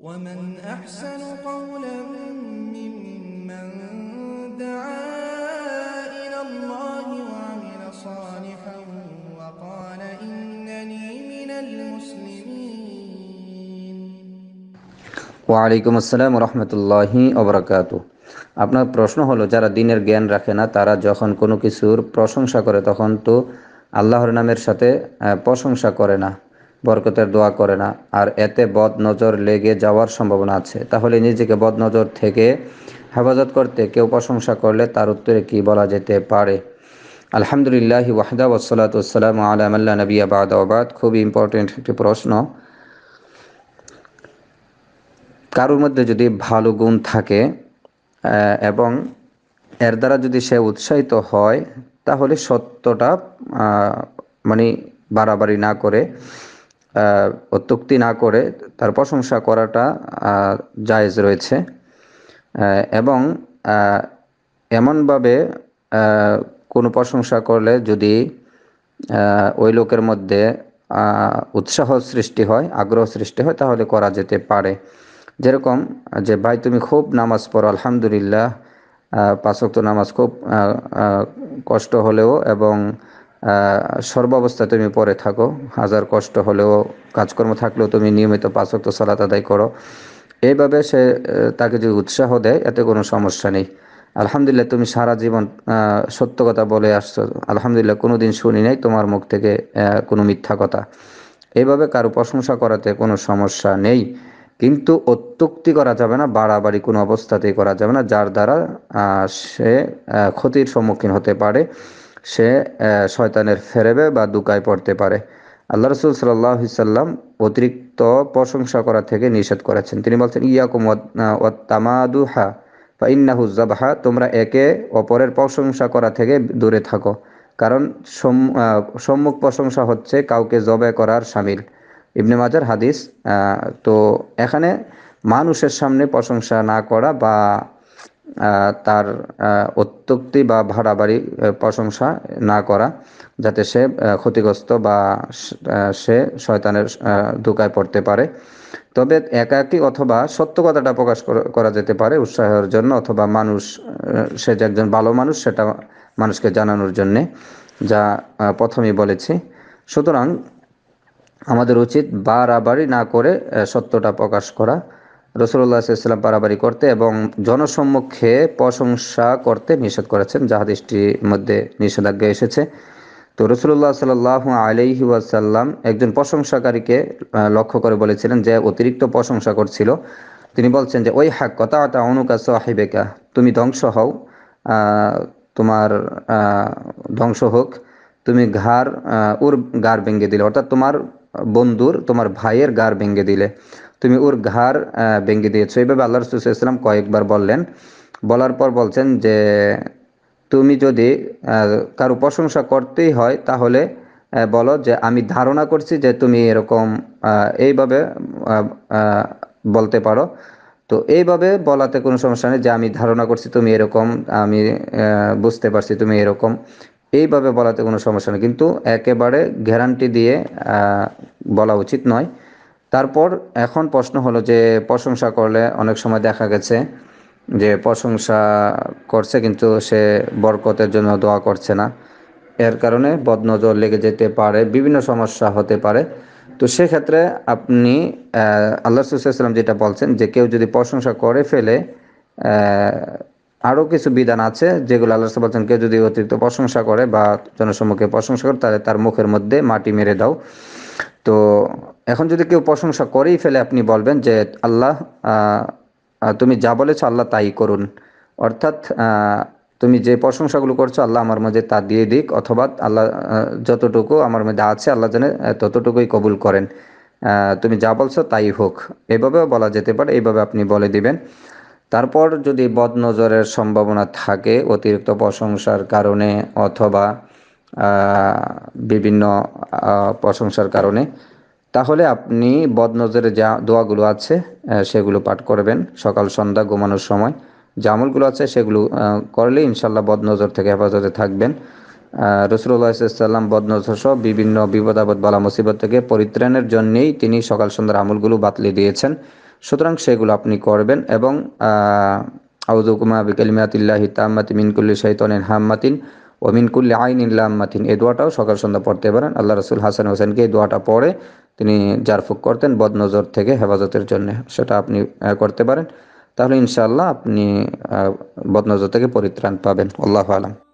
ومن أحسن قولا ممن دعا إلى الله وعمل صالحا وقال إنني من المسلمين وعليكم السلام ورحمة الله وبركاته আপনার প্রশ্ন হলো যারা দিনের জ্ঞান রাখে না তারা যখন কোনো কিছুর প্রশংসা করে তখন তো আল্লাহর নামের সাথে প্রশংসা করে না বরকতের দোয়া করে না আর এতে বদ নজর লেগে যাওয়ার সম্ভাবনা আছে তাহলে নিজেকে বদ নজর থেকে হেফাজত করতে কেউ প্রশংসা করলে তার উত্তরে কি বলা যেতে পারে আলহামদুলিল্লাহ ওয়াহদা ওসলাতাম ওসালাম আলামাল্লা নবী আবাদ আবাদ খুবই ইম্পর্টেন্ট একটি প্রশ্ন কারোর মধ্যে যদি ভালো গুণ থাকে এবং এর দ্বারা যদি সে উৎসাহিত হয় তাহলে সত্যটা মানে বাড়াবাড়ি না করে অত্যুক্তি না করে তার প্রশংসা করাটা জায়েজ রয়েছে এবং এমনভাবে কোনো প্রশংসা করলে যদি ওই লোকের মধ্যে উৎসাহ সৃষ্টি হয় আগ্রহ সৃষ্টি হয় তাহলে করা যেতে পারে যেরকম যে ভাই তুমি খুব নামাজ পড়ো আলহামদুলিল্লাহ পাঁচক্ত নামাজ খুব কষ্ট হলেও এবং সর্বাবস্থায় তুমি পরে থাকো হাজার কষ্ট হলেও কাজকর্ম থাকলেও তুমি নিয়মিত তো সালাত আদায় করো এইভাবে সে তাকে যদি উৎসাহ দেয় এতে কোনো সমস্যা নেই আলহামদুলিল্লাহ তুমি সারা জীবন সত্য কথা বলে আসছো আলহামদুলিল্লাহ কোনো দিন শুনি নাই তোমার মুখ থেকে কোনো মিথ্যা কথা এইভাবে কারো প্রশংসা করাতে কোনো সমস্যা নেই কিন্তু অত্যুক্তি করা যাবে না বাড়াবাড়ি কোনো অবস্থাতেই করা যাবে না যার দ্বারা সে ক্ষতির সম্মুখীন হতে পারে সে শয়তানের ফেরেবে বা দুকায় পড়তে পারে আল্লাহ রসুল সাল্লাহ অতিরিক্ত প্রশংসা করা থেকে নিষেধ করেছেন তিনি বলছেন ইয়াকুম তামাদুহা বা ইন্নাহুজাবাহা তোমরা একে অপরের প্রশংসা করা থেকে দূরে থাকো কারণ সম্মুখ প্রশংসা হচ্ছে কাউকে জবে করার সামিল ইবনে মাজার হাদিস তো এখানে মানুষের সামনে প্রশংসা না করা বা তার অত্যুক্তি বা ভাড়াবাড়ি প্রশংসা না করা যাতে সে ক্ষতিগ্রস্ত বা সে শয়তানের দুকায় পড়তে পারে তবে একাকি অথবা সত্য কথাটা প্রকাশ করা যেতে পারে উৎসাহের জন্য অথবা মানুষ সে যে একজন ভালো মানুষ সেটা মানুষকে জানানোর জন্যে যা প্রথমেই বলেছি সুতরাং আমাদের উচিত বাড়াবাড়ি না করে সত্যটা প্রকাশ করা রসুল্লাহ সাল্লাম পারাবারি করতে এবং জনসম্মুখে প্রশংসা করতে নিষেধ করেছেন যা মধ্যে নিষেধাজ্ঞা এসেছে তো রসুল্লাহ সাল আলহি ওয়াসাল্লাম একজন প্রশংসাকারীকে লক্ষ্য করে বলেছিলেন যে অতিরিক্ত প্রশংসা করছিল তিনি বলছেন যে ওই হাক কথা আটা অনুকা সাহেবেকা তুমি ধ্বংস হও তোমার ধ্বংস হোক তুমি ঘাড় উর গার ভেঙে দিলে অর্থাৎ তোমার বন্ধুর তোমার ভাইয়ের গার ভেঙে দিলে তুমি ওর ঘর ভেঙে দিয়েছ এইভাবে আল্লাহ ইসলাম কয়েকবার বললেন বলার পর বলছেন যে তুমি যদি কারো প্রশংসা করতেই হয় তাহলে বলো যে আমি ধারণা করছি যে তুমি এরকম এইভাবে বলতে পারো তো এইভাবে বলাতে কোনো সমস্যা নেই যে আমি ধারণা করছি তুমি এরকম আমি বুঝতে পারছি তুমি এরকম এইভাবে বলাতে কোনো সমস্যা নেই কিন্তু একেবারে গ্যারান্টি দিয়ে বলা উচিত নয় তারপর এখন প্রশ্ন হলো যে প্রশংসা করলে অনেক সময় দেখা গেছে যে প্রশংসা করছে কিন্তু সে বরকতের জন্য দোয়া করছে না এর কারণে বদনজর লেগে যেতে পারে বিভিন্ন সমস্যা হতে পারে তো সেক্ষেত্রে আপনি আল্লাহ সুসাল্লাম যেটা বলছেন যে কেউ যদি প্রশংসা করে ফেলে আরও কিছু বিধান আছে যেগুলো আল্লাহ বলছেন কেউ যদি অতিরিক্ত প্রশংসা করে বা জনসম্মুখে প্রশংসা করে তাহলে তার মুখের মধ্যে মাটি মেরে দাও তো এখন যদি কেউ প্রশংসা করেই ফেলে আপনি বলবেন যে আল্লাহ তুমি যা বলেছ আল্লাহ তাই করুন অর্থাৎ তুমি যে প্রশংসাগুলো করছো আল্লাহ আমার মাঝে তা দিয়ে দিক অথবা আল্লাহ যতটুকু আমার মধ্যে আছে আল্লাহ জানে ততটুকুই কবুল করেন তুমি যা বলছো তাই হোক এভাবেও বলা যেতে পারে এইভাবে আপনি বলে দিবেন তারপর যদি বদনজরের সম্ভাবনা থাকে অতিরিক্ত প্রশংসার কারণে অথবা বিভিন্ন প্রশংসার কারণে তাহলে আপনি বদনজরে যা দোয়াগুলো আছে সেগুলো পাঠ করবেন সকাল সন্ধ্যা ঘুমানোর সময় যে আমলগুলো আছে সেগুলো করলে ইনশাল্লাহ বদনজর থেকে হেফাজতে থাকবেন রসুল্লাহাম বদনজর সহ বিভিন্ন আপদ বালা মুসিবত থেকে পরিত্রাণের জন্যেই তিনি সকাল সন্ধ্যার আমলগুলো বাতলে দিয়েছেন সুতরাং সেগুলো আপনি করবেন এবং আউজুকুমা বিকালিমাতিল্লাহি তাম্মাতি মিনকুল্লি শৈতনিন হাম্মাতিন মিনকুল্লি আইন ইল্লাম্মাতিন এই দোয়াটাও সকাল সন্ধ্যা পড়তে পারেন আল্লাহ রসুল হাসান হোসেনকে এই দোয়াটা পড়ে তিনি জারফুক করতেন বদনজর থেকে হেফাজতের জন্য সেটা আপনি করতে পারেন তাহলে ইনশাআল্লাহ আপনি বদনজর থেকে পরিত্রাণ পাবেন আল্লাহ আলম